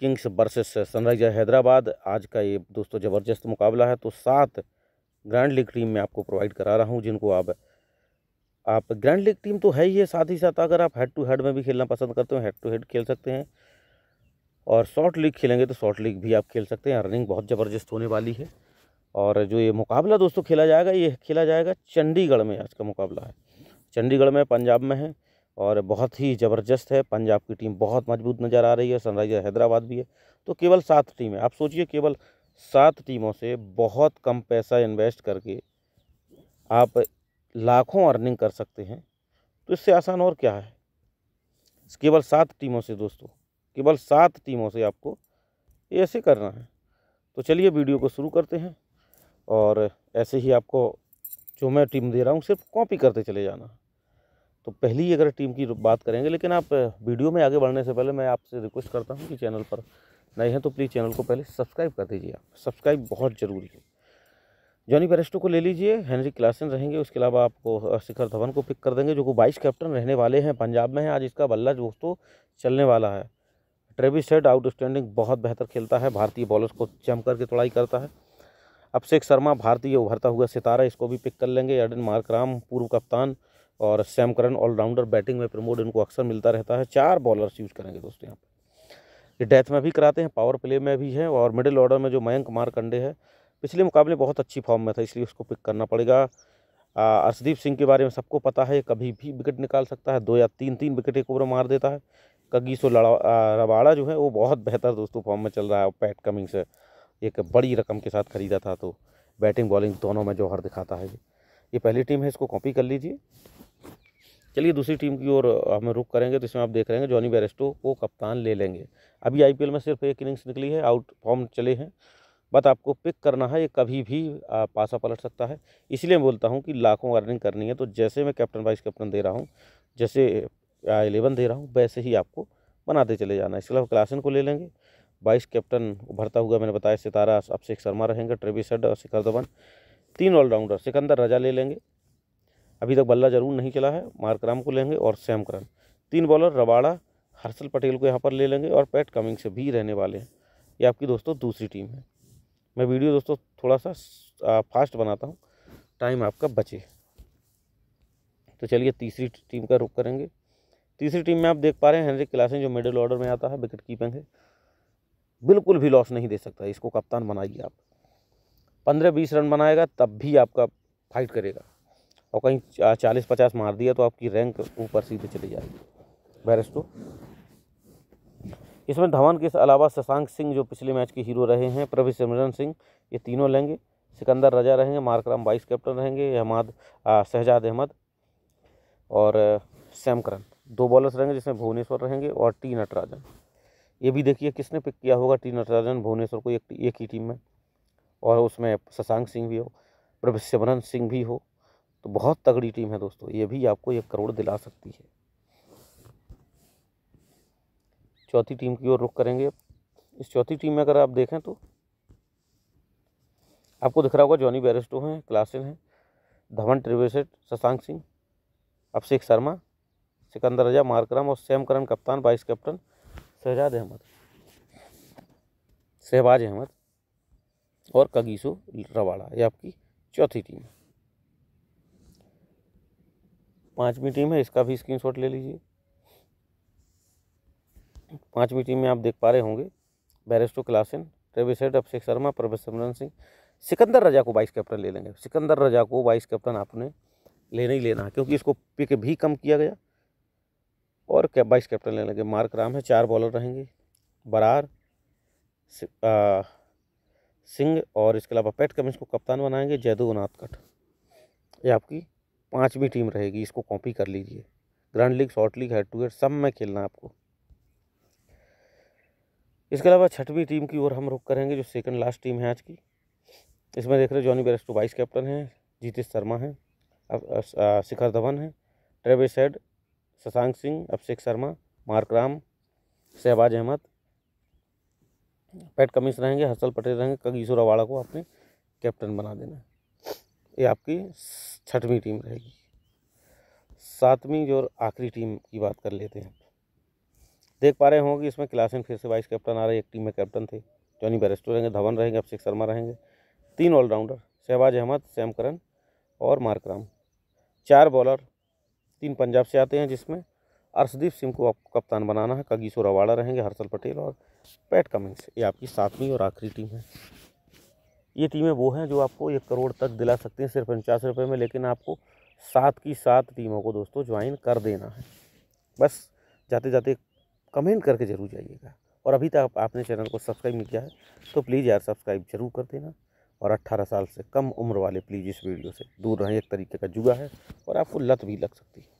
Kings versus Sunriser Hyderabad आज का ये दोस्तों ज़बरदस्त मुकाबला है तो सात ग्रैंड लीग टीम मैं आपको प्रोवाइड करा रहा हूँ जिनको आप आप ग्रैंड लीग टीम तो है ही है साथ ही साथ अगर आप हेड टू हेड में भी खेलना पसंद करते हो हेड टू हेड खेल सकते हैं और शॉर्ट लीग खेलेंगे तो शॉर्ट लीग भी आप खेल सकते हैं रनिंग बहुत ज़बरदस्त होने वाली है और जो ये मुकाबला दोस्तों खेला जाएगा ये खेला जाएगा चंडीगढ़ में आज का मुकाबला है चंडीगढ़ में पंजाब में है और बहुत ही ज़बरदस्त है पंजाब की टीम बहुत मजबूत नज़र आ रही है सनराइज़र हैदराबाद भी है तो केवल सात टीम है आप सोचिए केवल सात टीमों से बहुत कम पैसा इन्वेस्ट करके आप लाखों अर्निंग कर सकते हैं तो इससे आसान और क्या है केवल सात टीमों से दोस्तों केवल सात टीमों से आपको ऐसे करना है तो चलिए वीडियो को शुरू करते हैं और ऐसे ही आपको जो मैं टीम दे रहा हूँ सिर्फ कॉपी करते चले जाना है तो पहली अगर टीम की बात करेंगे लेकिन आप वीडियो में आगे बढ़ने से पहले मैं आपसे रिक्वेस्ट करता हूँ कि चैनल पर नए हैं तो प्लीज़ चैनल को पहले सब्सक्राइब कर दीजिए आप सब्सक्राइब बहुत ज़रूरी है जॉनी पेरेस्टो को ले लीजिए हेनरी क्लासन रहेंगे उसके अलावा आपको शिखर धवन को पिक कर देंगे जो कि वाइस कैप्टन रहने वाले हैं पंजाब में हैं आज इसका बल्ला दोस्तों चलने वाला है ट्रेविस सेट आउटस्टैंडिंग बहुत बेहतर खेलता है भारतीय बॉलर्स को जम करके तोड़ाई करता है अभिषेक शर्मा भारतीय उभरता हुआ सितारा इसको भी पिक कर लेंगे अर्डन मार्कराम पूर्व कप्तान और सैम करन ऑलराउंडर बैटिंग में प्रमोट इनको अक्सर मिलता रहता है चार बॉलर्स यूज़ करेंगे दोस्तों यहाँ पर ये डेथ में भी कराते हैं पावर प्ले में भी है और मिडिल ऑर्डर में जो मयंक मारकंडे है पिछले मुकाबले बहुत अच्छी फॉर्म में था इसलिए उसको पिक करना पड़ेगा अर्शदीप सिंह के बारे में सबको पता है कभी भी विकेट निकाल सकता है दो या तीन तीन विकेट एक ओवर मार देता है कगीसो रबाड़ा जो है वो बहुत बेहतर दोस्तों फॉर्म में चल रहा है पैट कमिंग से एक बड़ी रकम के साथ ख़रीदा था तो बैटिंग बॉलिंग दोनों में जौहर दिखाता है ये पहली टीम है इसको कॉपी कर लीजिए चलिए दूसरी टीम की ओर हम रुख करेंगे तो इसमें आप देख रहे हैं जॉनी बेरेस्टो को कप्तान ले लेंगे अभी आईपीएल में सिर्फ एक इनिंग्स निकली है आउट फॉर्म चले हैं बट आपको पिक करना है ये कभी भी पासा पलट सकता है इसलिए मैं बोलता हूँ कि लाखों अर्निंग करनी है तो जैसे मैं कैप्टन वाइस कैप्टन दे रहा हूँ जैसे एलेवन दे रहा हूँ वैसे ही आपको बनाते चले जाना है इसके अलावा क्लासन को ले लेंगे वाइस कैप्टन उभरता हुआ मैंने बताया सितारा अभिषेक शर्मा रहेंगे ट्रेविस हेड और शिखर धवन तीन ऑलराउंडर सिकंदर रजा ले लेंगे अभी तक बल्ला जरूर नहीं चला है मार्कराम को लेंगे और करन तीन बॉलर रबाड़ा हर्षल पटेल को यहाँ पर ले लेंगे और पैट कमिंग से भी रहने वाले हैं ये आपकी दोस्तों दूसरी टीम है मैं वीडियो दोस्तों थोड़ा सा फास्ट बनाता हूँ टाइम आपका बचे तो चलिए तीसरी टीम का रुख करेंगे तीसरी टीम में आप देख पा रहे हैं हेनरी क्लासें जो मिडिल ऑर्डर में आता है विकेट कीपिंग है बिल्कुल भी लॉस नहीं दे सकता इसको कप्तान बनाइए आप पंद्रह बीस रन बनाएगा तब भी आपका फाइट करेगा और कहीं चालीस पचास मार दिया तो आपकी रैंक ऊपर सीधे चली जाएगी बैरिस्टो इसमें धवन के अलावा शशांक सिंह जो पिछले मैच के हीरो रहे हैं प्रभु सिमरन सिंह ये तीनों लेंगे सिकंदर रजा रहेंगे मारकराम वाइस कैप्टन रहेंगे अहमद शहजाद अहमद और सैमकरन दो बॉलर्स रहेंगे जिसमें भुवनेश्वर रहेंगे और टी नटराजन ये भी देखिए किसने पिक किया होगा टी नटराजन भुवनेश्वर को एक, एक ही टीम में और उसमें शशांक सिंह भी हो प्रभु सिमरन सिंह भी हो तो बहुत तगड़ी टीम है दोस्तों ये भी आपको एक करोड़ दिला सकती है चौथी टीम की ओर रुख करेंगे इस चौथी टीम में अगर आप देखें तो आपको दिख रहा होगा जॉनी बैरिस्टो हैं क्लासिन हैं धवन त्रिवेसेट शशांक सिंह अभिषेक शर्मा सिकंदर रजा मारक्रम और सैम करन कप्तान वाइस कैप्टन शहजाद अहमद शहबाज अहमद और कगीसो रवाड़ा ये आपकी चौथी टीम है पाँचवीं टीम है इसका भी स्क्रीनशॉट ले लीजिए पाँचवीं टीम में आप देख पा रहे होंगे Bairstow Klaasen Travis Head Abhishek Sharma Pravesh Simran Singh Sikandar रजा को वाइस कैप्टन ले लेंगे सिकंदर रजा को वाइस कैप्टन आपने लेने ही लेना क्योंकि इसको पिक भी कम किया गया और क्या वाइस कैप्टन लेने लगे मार्क राम है चार बॉलर रहेंगे बरार सिंह और इसके अलावा पैट कमिंस को कप्तान बनाएंगे जयदू कट ये आपकी पाँचवीं टीम रहेगी इसको कॉपी कर लीजिए grand league short league head to head सब में खेलना है आपको इसके अलावा छठवीं टीम की ओर हम रुख करेंगे जो सेकंड लास्ट टीम है आज की इसमें देख रहे जॉनी बेरेस्टो वाइस कैप्टन हैं जीतेश शर्मा हैं शिखर धवन हैं Travis Head Shashank Singh Abhishek Sharma Markram Shahbaz Ahmed Pat Cummins रहेंगे हर्षल पटेल रहेंगे कगीश्वर अवाड़ा को आपने कैप्टन बना देना है ये आपकी छठवीं टीम रहेगी सातवीं जो आखिरी टीम की बात कर लेते हैं देख पा रहे होंगे कि इसमें क्लासिन फिर से वाइस कैप्टन आ रहे एक टीम में कैप्टन थे जॉनी बैरेस्टो रहेंगे धवन रहेंगे अभिषेक शर्मा रहेंगे तीन allrounder Shahbaz Ahmed Sam Curran और मार्क राम चार बॉलर तीन पंजाब से आते हैं जिसमें अर्शदीप सिंह को कप्तान बनाना है कगीशोर रवाड़ा रहेंगे हर्षल पटेल और पैट कमिंग्स ये आपकी सातवीं और आखिरी टीम है ये टीमें वो हैं जो आपको एक करोड़ तक दिला सकती हैं सिर्फ उनचास रुपये में लेकिन आपको सात की सात टीमों को दोस्तों ज्वाइन कर देना है बस जाते जाते कमेंट करके ज़रूर जाइएगा और अभी तक आप, आपने चैनल को सब्सक्राइब नहीं किया है तो प्लीज़ यार सब्सक्राइब जरूर कर देना और 18 साल से कम उम्र वाले प्लीज़ इस वीडियो से दूर रहें एक तरीके का जुआ है और आपको लत भी लग सकती है